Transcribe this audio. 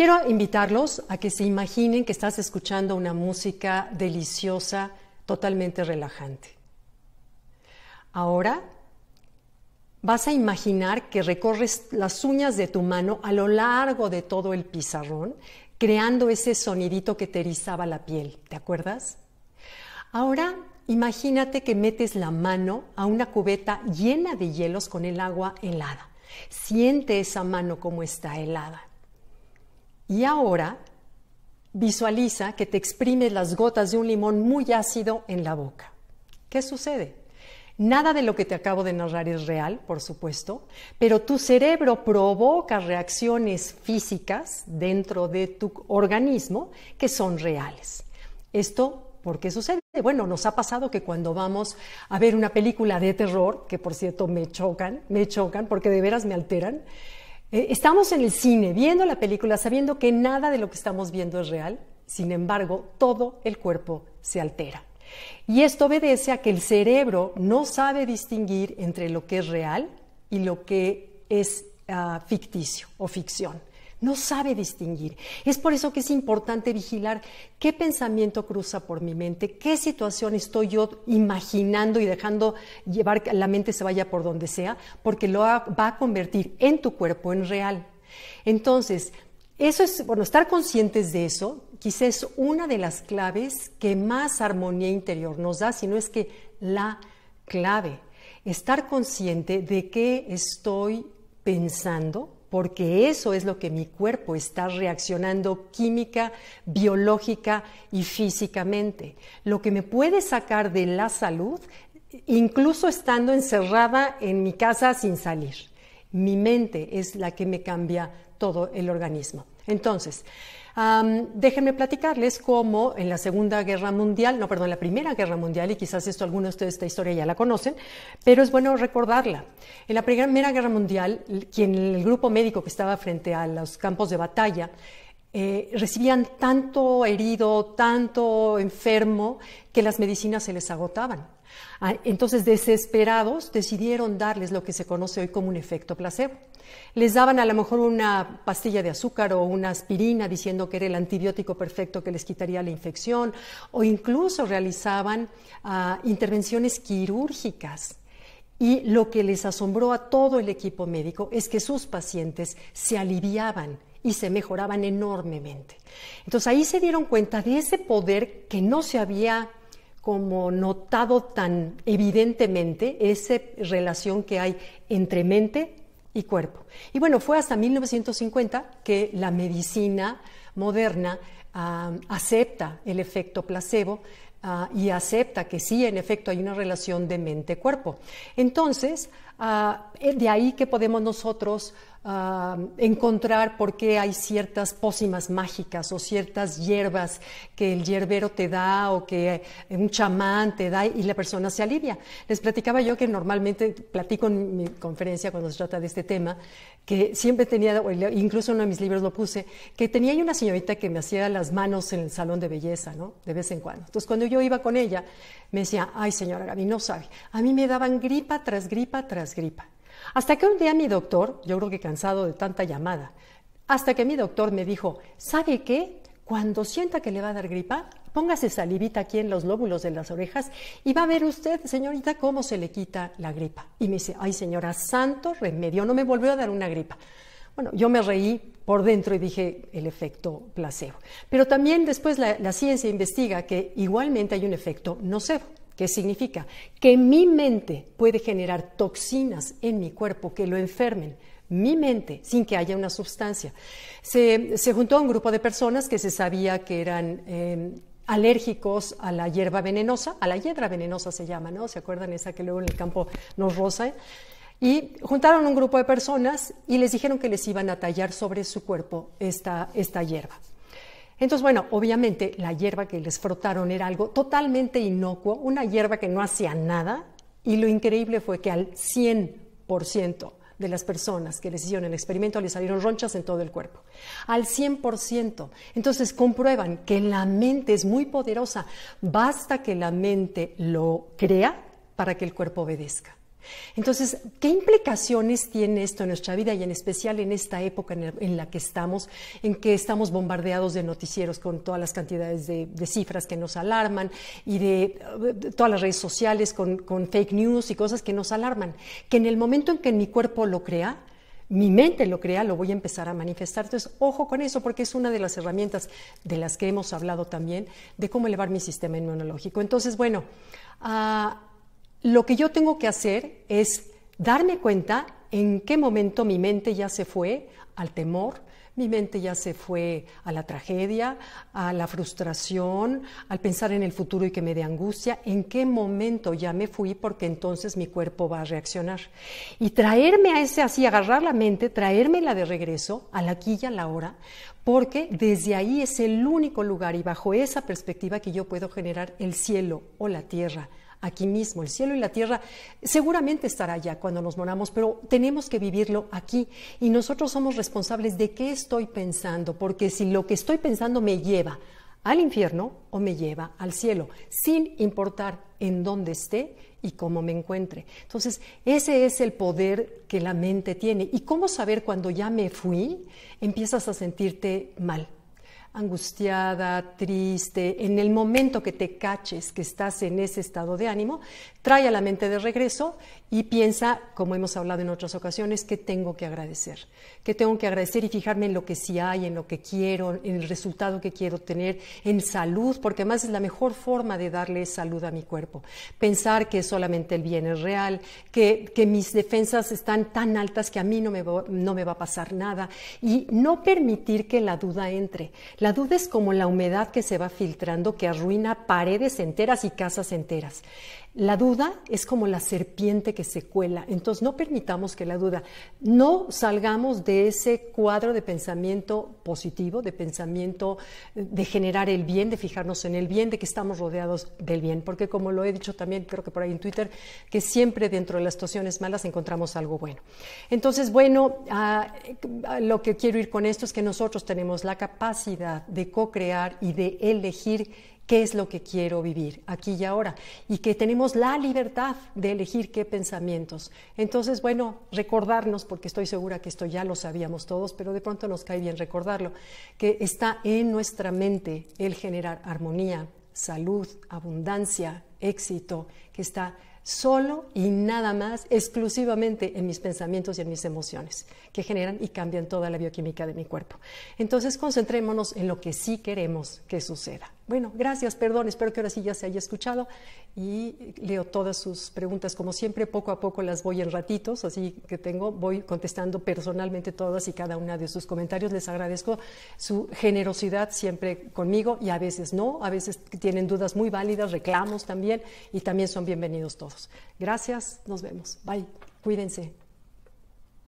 Quiero invitarlos a que se imaginen que estás escuchando una música deliciosa, totalmente relajante. Ahora vas a imaginar que recorres las uñas de tu mano a lo largo de todo el pizarrón, creando ese sonidito que te erizaba la piel, ¿te acuerdas? Ahora imagínate que metes la mano a una cubeta llena de hielos con el agua helada. Siente esa mano como está helada. Y ahora visualiza que te exprime las gotas de un limón muy ácido en la boca. ¿Qué sucede? Nada de lo que te acabo de narrar es real, por supuesto, pero tu cerebro provoca reacciones físicas dentro de tu organismo que son reales. Esto, ¿por qué sucede? Bueno, nos ha pasado que cuando vamos a ver una película de terror, que por cierto me chocan, me chocan porque de veras me alteran, eh, estamos en el cine viendo la película sabiendo que nada de lo que estamos viendo es real, sin embargo, todo el cuerpo se altera. Y esto obedece a que el cerebro no sabe distinguir entre lo que es real y lo que es ah, ficticio o ficción no sabe distinguir. Es por eso que es importante vigilar qué pensamiento cruza por mi mente, qué situación estoy yo imaginando y dejando llevar que la mente se vaya por donde sea, porque lo va a convertir en tu cuerpo en real. Entonces, eso es, bueno, estar conscientes de eso, quizás es una de las claves que más armonía interior nos da, sino es que la clave. Estar consciente de qué estoy pensando, porque eso es lo que mi cuerpo está reaccionando química, biológica y físicamente. Lo que me puede sacar de la salud, incluso estando encerrada en mi casa sin salir. Mi mente es la que me cambia todo el organismo. Entonces, déjenme platicarles cómo en la Segunda Guerra Mundial, no, perdón, en la Primera Guerra Mundial, y quizás esto algunos de ustedes esta historia ya la conocen, pero es bueno recordarla. En la Primera Guerra Mundial, quien el grupo médico que estaba frente a los campos de batalla eh, recibían tanto herido, tanto enfermo, que las medicinas se les agotaban. Ah, entonces, desesperados, decidieron darles lo que se conoce hoy como un efecto placebo. Les daban a lo mejor una pastilla de azúcar o una aspirina diciendo que era el antibiótico perfecto que les quitaría la infección, o incluso realizaban ah, intervenciones quirúrgicas. Y lo que les asombró a todo el equipo médico es que sus pacientes se aliviaban y se mejoraban enormemente. Entonces ahí se dieron cuenta de ese poder que no se había como notado tan evidentemente, esa relación que hay entre mente y cuerpo. Y bueno, fue hasta 1950 que la medicina moderna ah, acepta el efecto placebo ah, y acepta que sí, en efecto, hay una relación de mente-cuerpo. Entonces, ah, eh, de ahí que podemos nosotros encontrar por qué hay ciertas pócimas mágicas o ciertas hierbas que el hierbero te da o que un chamán te da y la persona se alivia. Les platicaba yo que normalmente platico en mi conferencia cuando se trata de este tema, que siempre tenía, incluso en uno de mis libros lo puse, que tenía una señorita que me hacía las manos en el salón de belleza, ¿no? De vez en cuando. Entonces cuando yo iba con ella, me decía, ay señora Gaby, no sabe, a mí me daban gripa tras gripa tras gripa. Hasta que un día mi doctor, yo creo que cansado de tanta llamada, hasta que mi doctor me dijo, ¿sabe qué? Cuando sienta que le va a dar gripa, póngase salivita aquí en los lóbulos de las orejas y va a ver usted, señorita, cómo se le quita la gripa. Y me dice, ay señora, santo remedio, no me volvió a dar una gripa. Bueno, yo me reí por dentro y dije el efecto placebo. Pero también después la, la ciencia investiga que igualmente hay un efecto nocebo. ¿Qué significa? Que mi mente puede generar toxinas en mi cuerpo que lo enfermen. Mi mente, sin que haya una sustancia. Se, juntó a un grupo de personas que se sabía que eran em, alérgicos a la hierba venenosa, a la hiedra venenosa se llama, ¿no? ¿Se acuerdan esa que luego en el campo nos roza? Y juntaron un grupo de personas y les dijeron que les iban a tallar sobre su cuerpo esta hierba. Entonces, bueno, obviamente la hierba que les frotaron era algo totalmente inocuo, una hierba que no hacía nada, y lo increíble fue que al 100% de las personas que les hicieron el experimento les salieron ronchas en todo el cuerpo, al 100%. Entonces comprueban que la mente es muy poderosa, basta que la mente lo crea para que el cuerpo obedezca. Entonces, ¿qué implicaciones tiene esto en nuestra vida y en especial en esta época en la que estamos, en que estamos bombardeados de noticieros con todas las cantidades de, cifras que nos alarman y de, todas las redes sociales con, fake news y cosas que nos alarman? Que en el momento en que mi cuerpo lo crea, mi mente lo crea, lo voy a empezar a manifestar. Entonces, ojo con eso, porque es una de las herramientas de las que hemos hablado también, de cómo elevar mi sistema inmunológico. Entonces, bueno, ah, lo que yo tengo que hacer es darme cuenta en qué momento mi mente ya se fue al temor, mi mente ya se fue a la tragedia, a la frustración, al pensar en el futuro y que me dé angustia, en qué momento ya me fui porque entonces mi cuerpo va a reaccionar. Y traerme a ese así, agarrar la mente, traérmela de regreso a la quilla, a la hora, porque desde ahí es el único lugar y bajo esa perspectiva que yo puedo generar el cielo o la tierra aquí mismo. El cielo y la tierra seguramente estará allá cuando nos moramos, pero tenemos que vivirlo aquí y nosotros somos responsables de qué estoy pensando, porque si lo que estoy pensando me lleva al infierno o me lleva al cielo, sin importar en dónde esté y cómo me encuentre. Entonces, ese es el poder que la mente tiene. ¿Y cómo saber cuando ya me fui? Empiezas a sentirte mal, angustiada, triste, en el momento que te caches que estás en ese estado de ánimo, trae a la mente de regreso y piensa, como hemos hablado en otras ocasiones, que tengo que agradecer, que tengo que agradecer y fijarme en lo que sí hay, en lo que quiero, en el resultado que quiero tener, en salud, porque además es la mejor forma de darle salud a mi cuerpo. Pensar que solamente el bien es real, que, mis defensas están tan altas que a mí no no me va a pasar nada y no permitir que la duda entre. La duda es como la humedad que se va filtrando que arruina paredes enteras y casas enteras. La duda es como la serpiente que se cuela, entonces no permitamos que la duda, no salgamos de ese cuadro de pensamiento positivo, de pensamiento eh, de generar el bien, de fijarnos en el bien, de que estamos rodeados del bien, porque como lo he dicho también, creo que por ahí en Twitter, que siempre dentro de las situaciones malas encontramos algo bueno. Entonces, bueno, ah, lo que quiero ir con esto es que nosotros tenemos la capacidad de co-crear y de elegir qué es lo que quiero vivir aquí y ahora y que tenemos la libertad de elegir qué pensamientos. Entonces, bueno, recordarnos, porque estoy segura que esto ya lo sabíamos todos, pero de pronto nos cae bien recordarlo, que está en nuestra mente el generar armonía, salud, abundancia, éxito, que está solo y nada más exclusivamente en mis pensamientos y en mis emociones, que generan y cambian toda la bioquímica de mi cuerpo. Entonces concentrémonos en lo que sí queremos que suceda. Bueno, gracias, perdón, espero que ahora sí ya se haya escuchado y leo todas sus preguntas. Como siempre, poco a poco las voy en ratitos, así que tengo, voy contestando personalmente todas y cada una de sus comentarios. Les agradezco su generosidad siempre conmigo y a veces no, a veces tienen dudas muy válidas, reclamos también y también son bienvenidos todos. Gracias, nos vemos. Bye, cuídense.